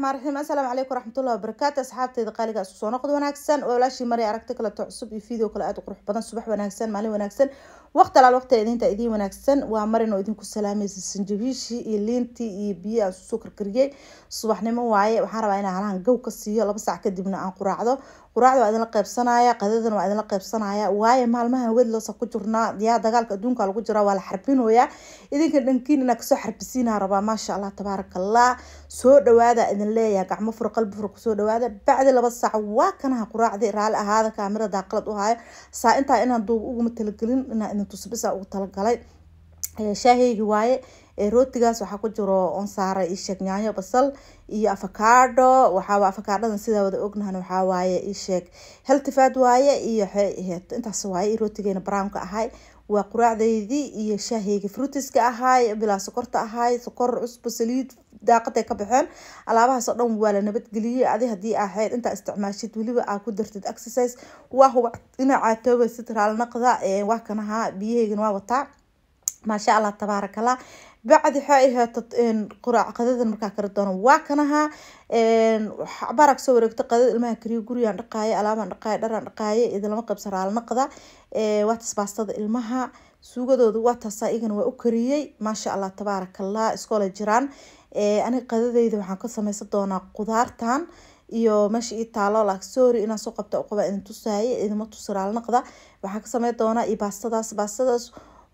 bismillahi raxmaan raxiim assalaamu calaykum waraxmatullahi wabarakaatu asxaabtayda qaaliga ah, isu soo noqod wanaagsan oo ilaashii maray aragti kaleto cusub iyo video kale aad u qurux badan subax wanaagsan maalin wanaagsan waqti alaal waqtiaidinta idiin wanaagsan waa marinoo idinku salaamaysa sanjabiishii iyo liintii iyo biyi aan susoo karkariyey subaxnimo waaye waxaan rabaa inaan halahan gow ka siiyo laba saac kadibna aan quraacdo quraacda waa idinla qaybsanaya qadadan waa idinla qaybsanaya waayo maalmahan wedlosa ku jirnaa yaa dagaalka adduunka lagu jiraa waa la xarbinooyaa idinka dhankiin inaa kasoo xarbisiinaa rabaa maasha allah tabaaraka soo dhawaada idin leeyaha gacmo fur qalbi fur kusoo dhawaada bacdi laba saac waa kanaha quraacdi raali ahaada kaamira daaqalad u hayo saa intaa inaan duub uguma talagelin inaa idin intuu sabisa ugu talagalay shaahaygi waaye rootigaas waxaa ku jiro on saaray iisheeg nyaanyo basal iyo afakaadho waxaa afakaadhadan sidaa wada ognahan waxaa waaye iisheeg heltifaad waaye iyo intaas waaye rootigeena brownka ahay waa quraacdeydii iyo shaaheyga frutiska ahaay bilaa sokorta ahaay sokor cusbo saliid daaqaday ka baxeen alaabahaas dhan waa la nabadgeliyey adi haddii aa xeyd intaa isticmaashid weliba aa ku dartid exercise waa huba inaa caatoobaysid raalnaqda waa kanahaa biyaheygana waa wataa maasha allah tabaaraka allah bacdi waxaa ahaata quraac qadadan markaa kari doono waa kanahaa barag soo wareegto qadad ilmaha kariyo gurigaan dhaqaaye alaabaan dhaqaaye dharaan dhaqaaye idilama qabsan raalanaqda waataas baastada ilmaha suugadooda waataasaa igana waa u kariyey maasha allah tabaaraka allah jiraan aniga qadadeyda waxaan ka sameysan doonaa qudaartan iyo meesha ii taalo laxory inaan soo qabta u idin tusaaye idima tusi raalanaqda waxaan ka sameyn doonaa iyo baastadaas baastadaas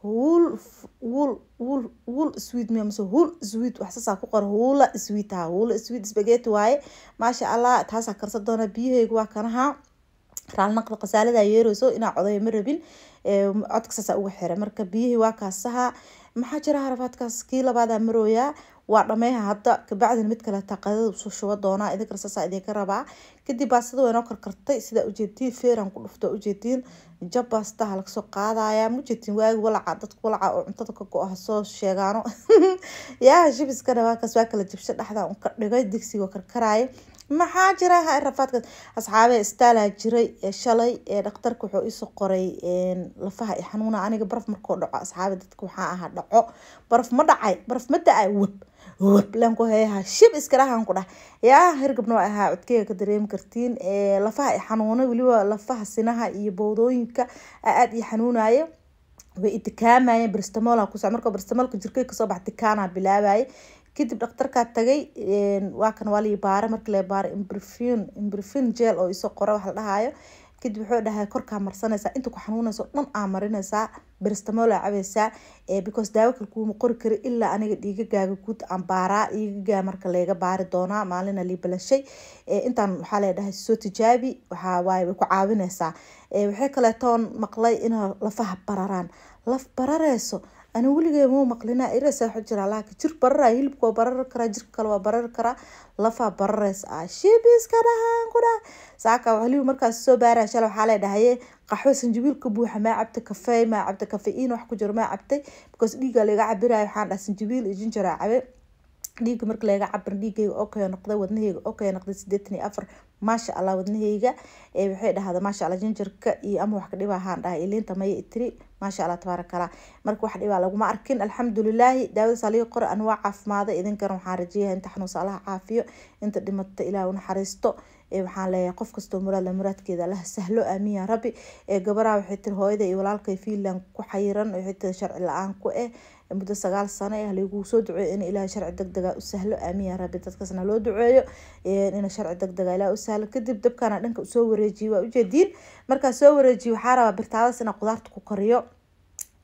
wolf wl wl wool sweet me mase wool sweet ku qor hula sweet hula sweet spaghetti waaye maasha allah taasaa karsan doona biyaheyga waa kanahaa raalnaqda qasaalada yeereyso inaa codaya ma rabin codka saasaa uga xira marka biyihii waa kaasaha maxaa jira harafaadkaas kii labaada marooyaa waa dhameeha hadda kabacdin mid kaleeta qadada usoo shuba doonaa idin rasaasa idinka rabaa kadib baa waynoo karkartay sidaa ujeediin feeran ku dhufta ujeediin jabbastaha lagasoo qaadaya mujeedin waagi walaca dadka walaca oo cuntada ka go-ah soo sheegaano yaa shibiska dhawaakaas waa kala jibsho dhexda un ka dhigay digsiga karkaraya maxaa jira ha rafaadka asxaabee istaala jiray shalay ee wuxuu isoo qoray lafaha i xanuuna aniga baraf markoo dhaco asxaabe dadka waxaa ahaa dhaco baraf ma dhacay baraf ma da-ay wab warlan ku hayaha shib iskalahan ku dhah ahaa codkeyga ka dareemi kartiin lafaha xanuuna weliba lafaha sinaha iyo bowdooyinka aada i xanuunayo way itikaamayeen bristamola kusoc marka bristamoolka jirkay kasoo bax tikaana bilaabaye kadib dhaktarkaa tagay waa kan waa lai baara markii la baara imbrifin imbrifin jeel oo isoo qora wax la dhahayo kadib wuxuu dhahay korkaa marsanaysaa inta ku xanuunayso dhan aa marinaysaa beristamool aa cabaysaa because daawo kale kuuma qori kari ilaa aniga dhiigagaaga guud aan baaraa dhiigagaa marka layga baari doonaa maalina lii intaan waxaa lee soo tijaabi waxaa waaye way ku caawinaysaa waxay kaleetoon maqlay inay lafaha bararaan laf barareyso أنا ولقي مو مقلنا إرسا حجرا لكن جر برا هلبك وبرر كرا جر كلا وبرر كرا لفا بررس آشيبيس كدهان كده ساكا وحليو مركز سو بارا شلو حالي دهيه qaxwo sanjabiil ka buuxa maa cabta kafey maa cabta kafeiin wax ku jiro maa cabtay because dhiiga laga cabirayo waxaan dhaha sanjabiil iyo jinjara cabe dhiiga marka laga cabir dhiigayga oo noqday wadnahayga oo noqday sideetan iyo afar maasha allah wadnaheyga waxay dhahda maasha alla jinjirka iyo ama wax ka dhiba ahaan dhahay iliinta maya itiri maasha allah tabaaraka marka wax dhibaa laguma arkin alxamdulilaahi daawadasaa laga qora anwaa caafimaada idinkana waxaan rajeeyaha inta xanuunsa allaha caafiyo inta dhimata ilaahu naxariisto waxaan leeyahay qof kastoo muraadla muraadkeeda lah sahlo aamin yaa rabbi gabaraa waxay tiri hooyada iyo walaalkay fiinland ku xayiran waxay tiri sharci la-aan ku eh muddo sagaal sano ah eh, layguu duceeyo in ilaahay sharci deg u sahlo aamin rabbi dadkaasna loo duceeyo in sharci deg ilaah u sahlo kadib dabkana dhanka usoo wareejiyey waa ujeediin markaa soo wareejiye waxaa rabaa birtaadaas inaa qudaarta ku kariyo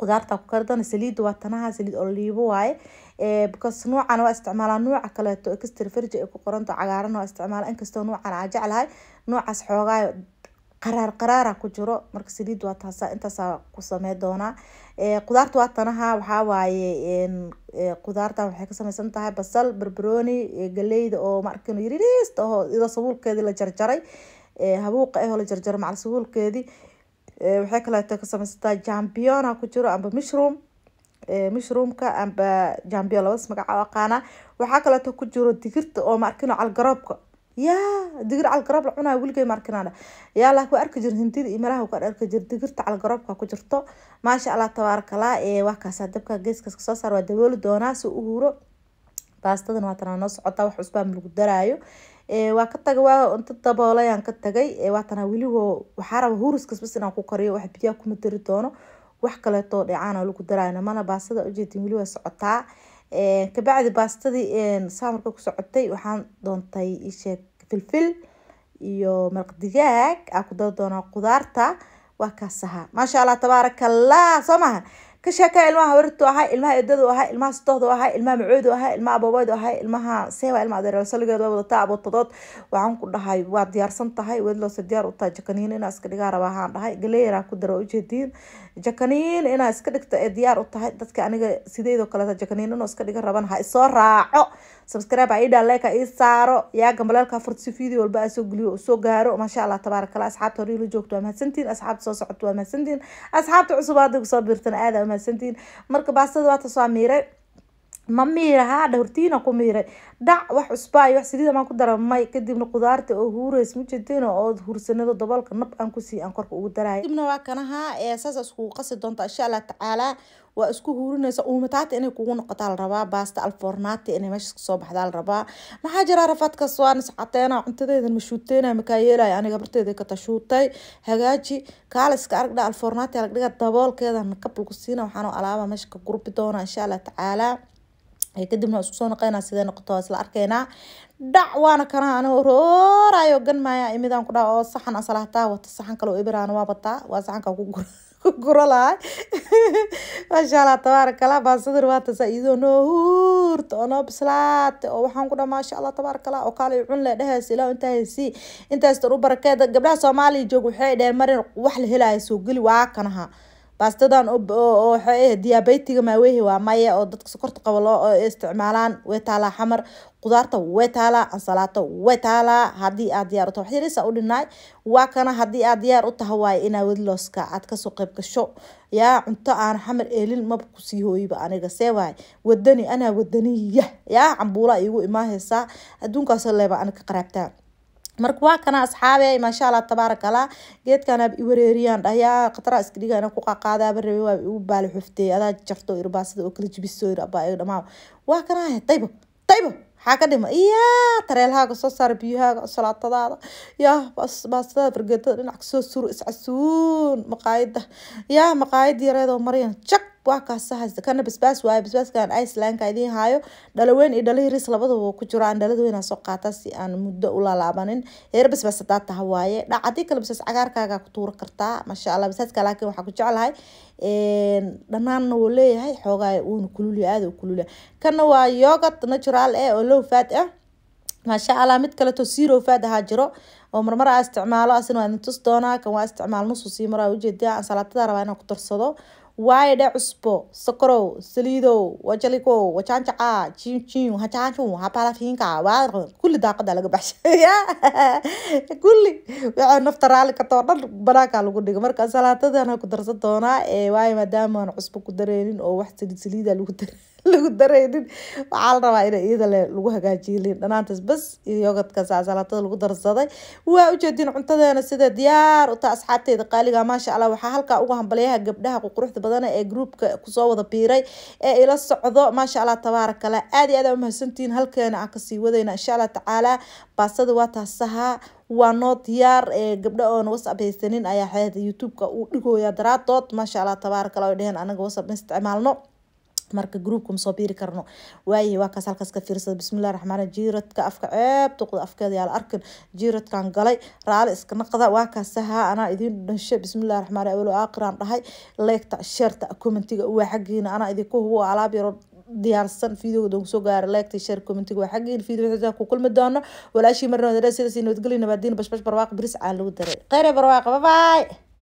qudaarta ku karidana saliidda waa tanaha saliid oo waaye Eh, because nuucan waa isticmaala nuuca kaleeto extra verge ay ku qoranta cagaaran waa isticmaala inkastoo nuucan aa jeclahay nuucaas xoogaayo qaraar qaraara ku jiro marka saliid waa taasa intaasaa ku samey doonaa eh, qudaarta waa tanaha waxaa eh, qudaarta waxay ka sameysan tahay basal barbaroni galeyda oo maarkan yariista oo iyadoo sabuulkeedii la jarjaray habuuqa ahoo la jarjaray macal sabuulkeedii waxay kaleeto ka sameysan jambiona ku jiro amba mushroom mushroomka amba jambiyo labas magaca aqaana waxaa kaleeto ku jiro digirta oo maarkino calgaroobka yaa digir calgaroob la cunaayo weligay maarkinaan yaa laakiin waa arki jir hindida iyo meelaha ka arki jir digirta calgaroobka ku jirto maasha allah tabaarakallah ee waa dabka geeskaas kasoo saar waa dabooli doonaa si u huuro baastadana waa noo socotaa wax cusbaan lagu daraayo waa ka tagay waa inta daboolayaan ka tagay waatanaa weli waxaa raba huruskasbas inaan ku kariyo wax biyaha kuma dari doono wax kaleetoo dhacaana lagu darayna mana baastada ujeedin weli waa socotaa kabacdi baastadii saamarka ku socotay waxaan doontay isheeg filfil iyo maraqdigaag aa ku dari doonaa qudaarta waa kaasaha maasha allah tabaarakallah soo maha ka sheeka ilmaha habartu ahaa ilmaha edadu ahaa ilmaha sutoodu ahaa ilmaha macoodu ahaa ilmaha aboobeedu ahaa ilmaha seewa ilma adeer saligeed wadataa abootadood waxaan ku dhahay waa diyaarsan tahay wedloose diyaar u tahay jakaniin inaa iska dhigaa rabaa haan dhahay galeeyaraa ku dara ujeediin jakaniin inaa iska dhigto ee diyaar u tahay dadka aniga sideedoo kaleeta jakaniin inuu iska dhiga raban ha isoo raaco subscribe ha ii dhaa like saaro yaaga malaalka furtiso video walba a soo geliyo u soo gaaro maasha allah tabaarak allah asxaabta hore joogta waa mahadsantiin asxaabta soo socota waa mahadsantiin asxaabta cusub hadda kusoo biirtana aada waa mahadsantiin marka baastada waa taso amiiray ma miira haadha hortiina ku miiray dhac wax cusbaa iyo wax saliida maan ku dara may kadibna qudaarta oo huurays ma ood hursanado daboolka nab aan kusii aan korka ugu daraayo kadibna waa kanaha ee saas iskugu qasi doonta insha allah tacaala waa isku huurinaysa uumataata inay kugu noqotaa la rabaa baasta alfornaata inay meeshaas kasoo baxdaa la rabaa maxaa jira rafaadkaas waa niscateena cuntadeydan ma aniga barteeda kata shuutay hagaaji kaaliska aragdha alfornaata aragdhiga daboolkeeda nakab waxaanu alaaba meesha ka gurbi doona insha allah tacaala kadibna isku soo noqeynaa sidee noqoto isla arkaynaa dhac waana kanaa anoo rooraayo gan maaya imidaan ku dhaha oo saxan asalahtaa wata saxan kale oo ibiraana waa bataa waa saxankaa ku gura ku guro lahay maasha allah tabaarak allah baasadir waata saa noo huurta oo noo bislaata oo waxaan ku dhaha maasha allah tabaarak allah oo kaalay cun le dheheys ilaa intaa haysi intaas tar u barakeeda gabdhaha soomaaliya joog waxay dheheen marin wax la helaayo soo geli waa kanaha baastadan waxay diabetiga maawehi waa maya oo dadka sokorta qabo loo isticmaalaan way taalaa xamar qudaarta way taalaa ansalaato way taalaa haddii aad diyaar u taha u dhinaay waa kana haddii aad diyaar u taha waaye inaa weli aad kasoo qayb gasho yaa cunto aan xamar eelin maba kusii hooyiba aniga see waay wadani anaa wadaniya yaa cambuulaa iigu imaahaysaa adduunkaasoo leeba anig qaraabtaa marka waa kana asxaabe maasha allah tabaarak allah geedkana iwareeriyaan dhayaa khatara iska dhigaana ku qaqaadaaba rabe waa igu baali xuftey adaa jarto irbaasidao oo kala jibiso irbaa dhamaa waa kana daybo daybo maxaa ka dhima iyaa tareelhaaga soo saar biyahaaga salaatadaada yaa baastadaada fargeetada dhinac kasoo suuro iscasuun maqaayadda yaa maqaayad yareedoo mariyan jak wax kasta haysta kana basbaas waayo basbaaskan icelandka idiin haayo dhalaweyn iyo dhalihiris labadaba ku jiro dhalada weynaa soo qaata si aan muddo u lalaabanin basbaas hadaa taha waaye dhac haddii kale basbaas cagaarkaaga ku tuuro kartaa maasha allah basbaaska laakiin waxaa ku jeclahay dhanaanna wuu leeyahay xoogaa uuna kululya aada u kululya kana waa yogurt natural eh oo low fat ah maasha allah mid kaleto zero fat ahaa jiro oo marmar aa isticmaalo asina waa idin tus doonaa kan waa isticmaal nusu sii maraa ujeedaa aan rabaa inaan ku darsado dhe cusbo sokorow saliidow wajaliko wajaanjaca jinjin hajaanju habalafiinka waa kulli daaqada laga baxshaya kulli waxaa nafta raali kartoo dhan banaankaa lagu dhigo marka salaatadana ku darsan doonaa eh, waayo maadaamaan cusbo ku dareenin oo wax saliid saliida lagu daray lagu daraynin waxaa la rabaa ina iyadale lagu hagaajiyo liin dhanaantaas bas yogadkaas salaatada lagu darsaday waa ujeedin cuntadeena sida diyaar utaa asxaabteeda qaaliga maasha allah waxaa halkaa uga hambalyaha gabdhaha ququruxda badan ee groupka kusoo wada biiray ee ila socdo maasha allah tabaaraka la aad iyo aad umahadsantihiin halkeena aan kasii wadayna insha allah tacaala baasada waa taasahaa waa noo diyaar gabdha oona whatsapp haysanin ayaa youtube-ka uu dhigooya daraadood maasha allah tabaaraka la dheheen anaga whatsapp ma isticmaalno marka groupka masoo biiri karno waaye waa kaas halkaas fiirsada bismillahi raxmaan jiiradka afka ceeb tuqda afkeeda yaala arkin jiiradkan galay raali iska naqda waa kaasaha anaa idiin dhashe bismillahi raxmaan awalo aakhiraan dhahay leegta sheerta commentiga waa xaggiina anaa idinku hubo alaab yaro diyaarsan fiideoga doon soo gaara laagtay share commentiga waa xaggiin fiideo xitaa ku kulmi doono walaashii marna wadare nabadgelyo nabaadiin bashbash barwaaq biris caa ah lagu daray kheyre barwaaq babaay